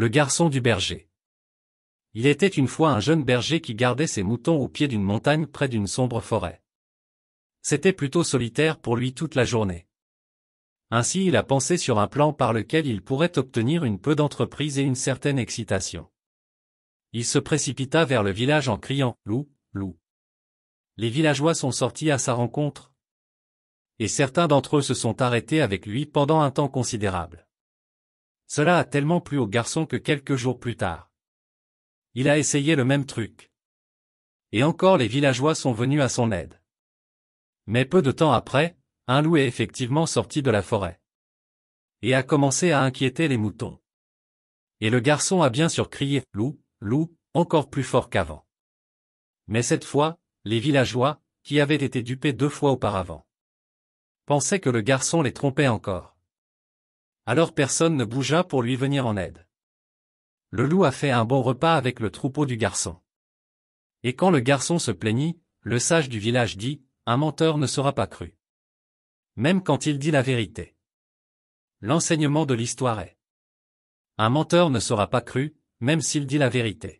Le garçon du berger. Il était une fois un jeune berger qui gardait ses moutons au pied d'une montagne près d'une sombre forêt. C'était plutôt solitaire pour lui toute la journée. Ainsi il a pensé sur un plan par lequel il pourrait obtenir une peu d'entreprise et une certaine excitation. Il se précipita vers le village en criant « Loup, loup !» Les villageois sont sortis à sa rencontre. Et certains d'entre eux se sont arrêtés avec lui pendant un temps considérable. Cela a tellement plu au garçon que quelques jours plus tard. Il a essayé le même truc. Et encore les villageois sont venus à son aide. Mais peu de temps après, un loup est effectivement sorti de la forêt. Et a commencé à inquiéter les moutons. Et le garçon a bien sûr crié « Loup, loup », encore plus fort qu'avant. Mais cette fois, les villageois, qui avaient été dupés deux fois auparavant, pensaient que le garçon les trompait encore. Alors personne ne bougea pour lui venir en aide. Le loup a fait un bon repas avec le troupeau du garçon. Et quand le garçon se plaignit, le sage du village dit, Un menteur ne sera pas cru. Même quand il dit la vérité. L'enseignement de l'histoire est. Un menteur ne sera pas cru, même s'il dit la vérité.